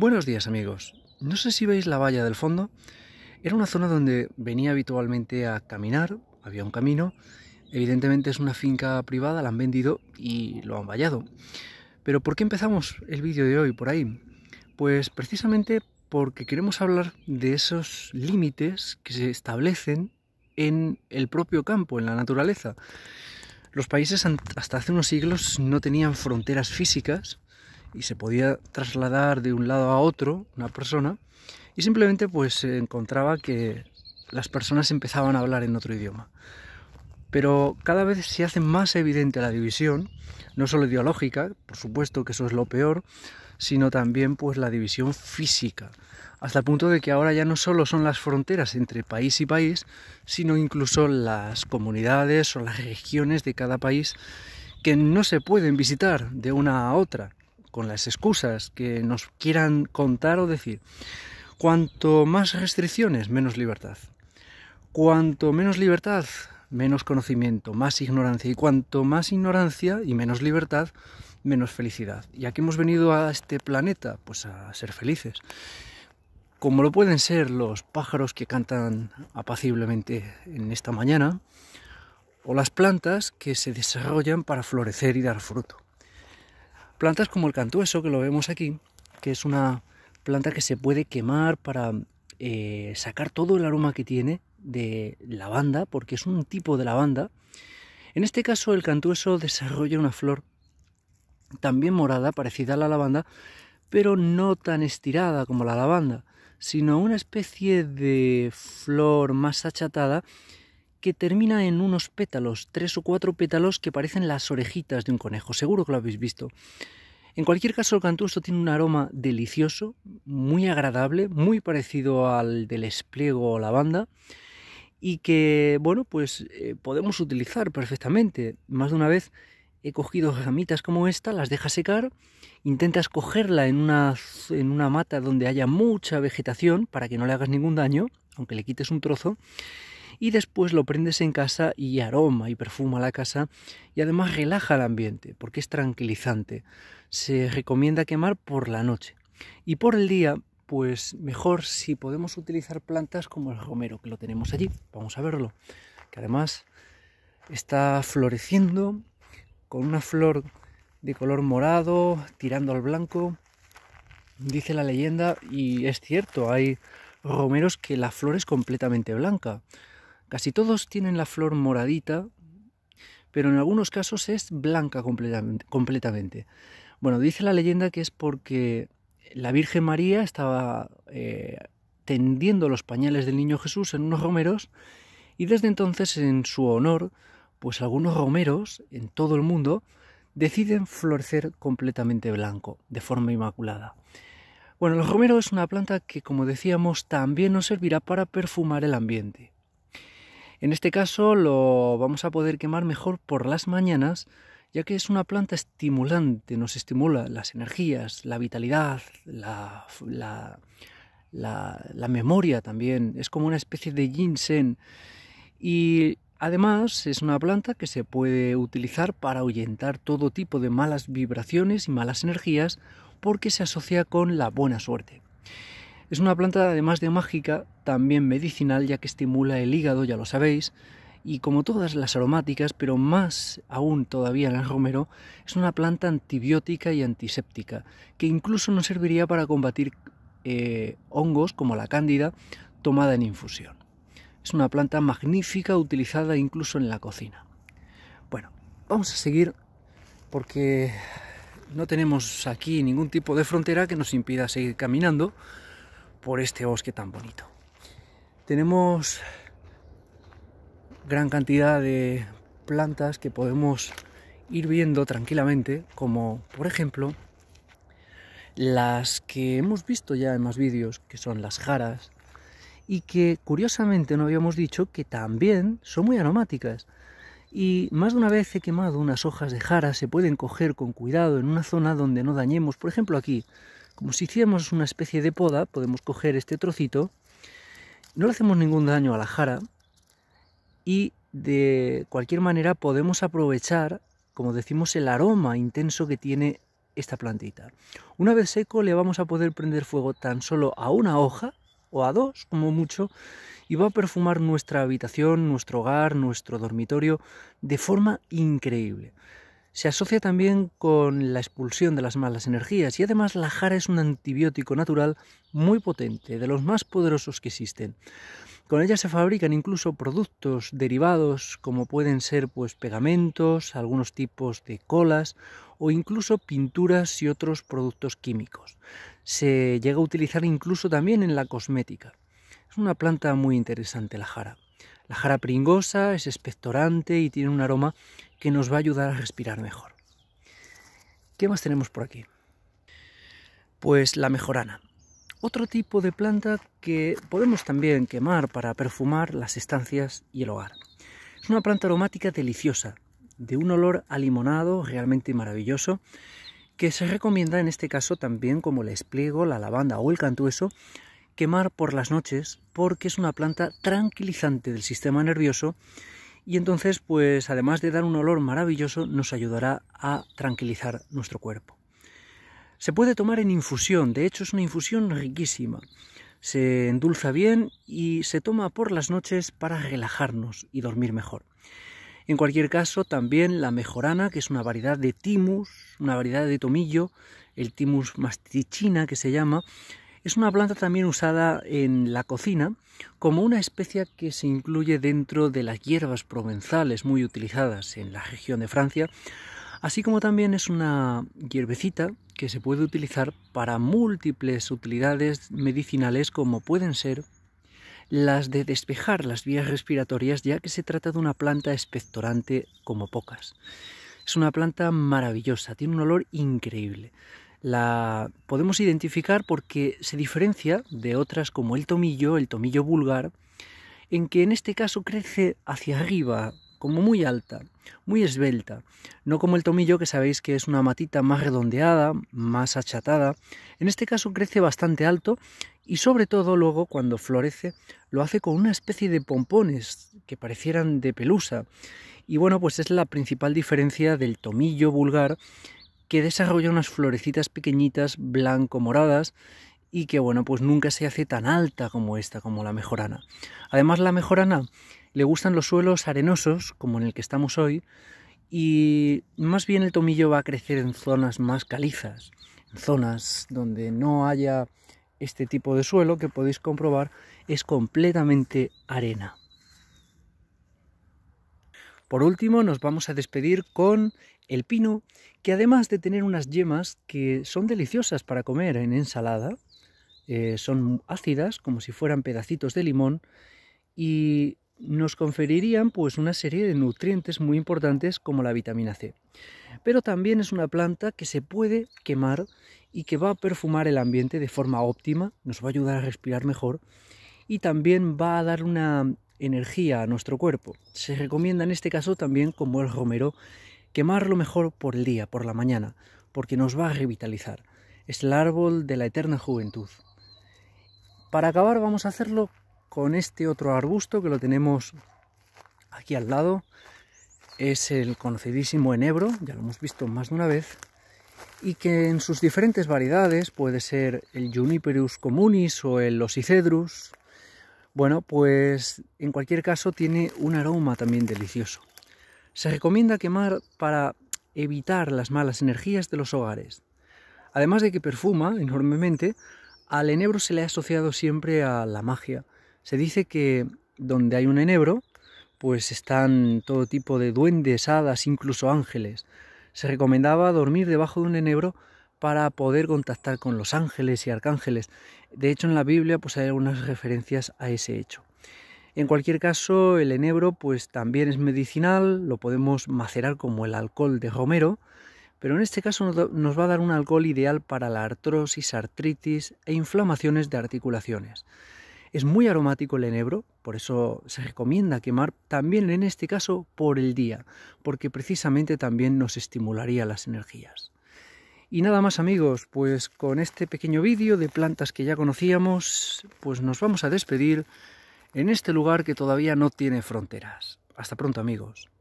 Buenos días amigos. No sé si veis la valla del fondo. Era una zona donde venía habitualmente a caminar, había un camino. Evidentemente es una finca privada, la han vendido y lo han vallado. Pero ¿por qué empezamos el vídeo de hoy por ahí? Pues precisamente porque queremos hablar de esos límites que se establecen en el propio campo, en la naturaleza. Los países hasta hace unos siglos no tenían fronteras físicas y se podía trasladar de un lado a otro una persona y simplemente pues se encontraba que las personas empezaban a hablar en otro idioma. Pero cada vez se hace más evidente la división, no solo ideológica, por supuesto que eso es lo peor, sino también pues la división física, hasta el punto de que ahora ya no solo son las fronteras entre país y país, sino incluso las comunidades o las regiones de cada país que no se pueden visitar de una a otra con las excusas que nos quieran contar o decir. Cuanto más restricciones, menos libertad. Cuanto menos libertad, menos conocimiento, más ignorancia. Y cuanto más ignorancia y menos libertad, menos felicidad. ¿Y aquí hemos venido a este planeta? Pues a ser felices. Como lo pueden ser los pájaros que cantan apaciblemente en esta mañana, o las plantas que se desarrollan para florecer y dar fruto. Plantas como el cantueso, que lo vemos aquí, que es una planta que se puede quemar para eh, sacar todo el aroma que tiene de lavanda, porque es un tipo de lavanda. En este caso el cantueso desarrolla una flor también morada, parecida a la lavanda, pero no tan estirada como la lavanda, sino una especie de flor más achatada que termina en unos pétalos, tres o cuatro pétalos que parecen las orejitas de un conejo, seguro que lo habéis visto. En cualquier caso, el cantuso tiene un aroma delicioso, muy agradable, muy parecido al del espliego o lavanda y que, bueno, pues eh, podemos utilizar perfectamente. Más de una vez he cogido gamitas como esta, las dejas secar, intentas cogerla en una, en una mata donde haya mucha vegetación para que no le hagas ningún daño, aunque le quites un trozo, y después lo prendes en casa y aroma y perfuma la casa y además relaja el ambiente porque es tranquilizante. Se recomienda quemar por la noche y por el día pues mejor si podemos utilizar plantas como el romero que lo tenemos allí. Vamos a verlo, que además está floreciendo con una flor de color morado tirando al blanco. Dice la leyenda y es cierto, hay romeros que la flor es completamente blanca. Casi todos tienen la flor moradita, pero en algunos casos es blanca completamente. Bueno, dice la leyenda que es porque la Virgen María estaba eh, tendiendo los pañales del niño Jesús en unos romeros y desde entonces en su honor, pues algunos romeros en todo el mundo deciden florecer completamente blanco, de forma inmaculada. Bueno, el romero es una planta que, como decíamos, también nos servirá para perfumar el ambiente. En este caso lo vamos a poder quemar mejor por las mañanas, ya que es una planta estimulante, nos estimula las energías, la vitalidad, la, memoria también. Es como una especie de ginseng. Y Además, es una planta que se puede utilizar para ahuyentar todo tipo de malas vibraciones y malas energías porque se asocia con la buena suerte. Es una planta además de mágica, también medicinal, ya que estimula el hígado, ya lo sabéis, y como todas las aromáticas, pero más aún todavía en el romero, es una planta antibiótica y antiséptica, que incluso nos serviría para combatir eh, hongos como la cándida tomada en infusión. Es una planta magnífica utilizada incluso en la cocina. Bueno, vamos a seguir porque no tenemos aquí ningún tipo de frontera que nos impida seguir caminando por este bosque tan bonito. Tenemos gran cantidad de plantas que podemos ir viendo tranquilamente, como por ejemplo las que hemos visto ya en más vídeos, que son las jaras, y que curiosamente no habíamos dicho que también son muy aromáticas. Y más de una vez he quemado unas hojas de jara, se pueden coger con cuidado en una zona donde no dañemos, por ejemplo aquí, como si hiciéramos una especie de poda, podemos coger este trocito, no le hacemos ningún daño a la jara y de cualquier manera podemos aprovechar, como decimos, el aroma intenso que tiene esta plantita. Una vez seco le vamos a poder prender fuego tan solo a una hoja o a dos como mucho y va a perfumar nuestra habitación, nuestro hogar, nuestro dormitorio de forma increíble. Se asocia también con la expulsión de las malas energías y además la jara es un antibiótico natural muy potente, de los más poderosos que existen. Con ella se fabrican incluso productos derivados como pueden ser pues pegamentos, algunos tipos de colas o incluso pinturas y otros productos químicos. Se llega a utilizar incluso también en la cosmética. Es una planta muy interesante la jara. La jara pringosa es expectorante y tiene un aroma que nos va a ayudar a respirar mejor. ¿Qué más tenemos por aquí? Pues la mejorana. Otro tipo de planta que podemos también quemar para perfumar las estancias y el hogar. Es una planta aromática deliciosa, de un olor alimonado realmente maravilloso, que se recomienda en este caso también como el espliego, la lavanda o el cantueso quemar por las noches porque es una planta tranquilizante del sistema nervioso y entonces pues además de dar un olor maravilloso nos ayudará a tranquilizar nuestro cuerpo. Se puede tomar en infusión, de hecho es una infusión riquísima. Se endulza bien y se toma por las noches para relajarnos y dormir mejor. En cualquier caso, también la mejorana, que es una variedad de timus, una variedad de tomillo, el timus mastichina que se llama, es una planta también usada en la cocina como una especie que se incluye dentro de las hierbas provenzales muy utilizadas en la región de Francia, así como también es una hierbecita que se puede utilizar para múltiples utilidades medicinales como pueden ser las de despejar las vías respiratorias ya que se trata de una planta expectorante como pocas. Es una planta maravillosa, tiene un olor increíble la podemos identificar porque se diferencia de otras como el tomillo, el tomillo vulgar, en que en este caso crece hacia arriba, como muy alta, muy esbelta, no como el tomillo que sabéis que es una matita más redondeada, más achatada, en este caso crece bastante alto y sobre todo luego cuando florece lo hace con una especie de pompones que parecieran de pelusa. Y bueno, pues es la principal diferencia del tomillo vulgar que desarrolla unas florecitas pequeñitas blanco-moradas y que bueno, pues nunca se hace tan alta como esta, como la mejorana. Además la mejorana le gustan los suelos arenosos, como en el que estamos hoy, y más bien el tomillo va a crecer en zonas más calizas, en zonas donde no haya este tipo de suelo que podéis comprobar es completamente arena. Por último, nos vamos a despedir con el pino, que además de tener unas yemas que son deliciosas para comer en ensalada, eh, son ácidas como si fueran pedacitos de limón y nos conferirían pues una serie de nutrientes muy importantes como la vitamina C. Pero también es una planta que se puede quemar y que va a perfumar el ambiente de forma óptima, nos va a ayudar a respirar mejor y también va a dar una energía a nuestro cuerpo. Se recomienda en este caso también como el romero Quemarlo mejor por el día, por la mañana, porque nos va a revitalizar. Es el árbol de la eterna juventud. Para acabar vamos a hacerlo con este otro arbusto que lo tenemos aquí al lado. Es el conocidísimo enebro, ya lo hemos visto más de una vez, y que en sus diferentes variedades, puede ser el Juniperus communis o el Osicedrus, bueno, pues en cualquier caso tiene un aroma también delicioso. Se recomienda quemar para evitar las malas energías de los hogares. Además de que perfuma enormemente, al enebro se le ha asociado siempre a la magia. Se dice que donde hay un enebro, pues están todo tipo de duendes, hadas, incluso ángeles. Se recomendaba dormir debajo de un enebro para poder contactar con los ángeles y arcángeles. De hecho, en la Biblia pues hay algunas referencias a ese hecho. En cualquier caso, el enebro pues también es medicinal, lo podemos macerar como el alcohol de romero, pero en este caso nos va a dar un alcohol ideal para la artrosis, artritis e inflamaciones de articulaciones. Es muy aromático el enebro, por eso se recomienda quemar también en este caso por el día, porque precisamente también nos estimularía las energías. Y nada más amigos, pues con este pequeño vídeo de plantas que ya conocíamos, pues nos vamos a despedir en este lugar que todavía no tiene fronteras. Hasta pronto amigos.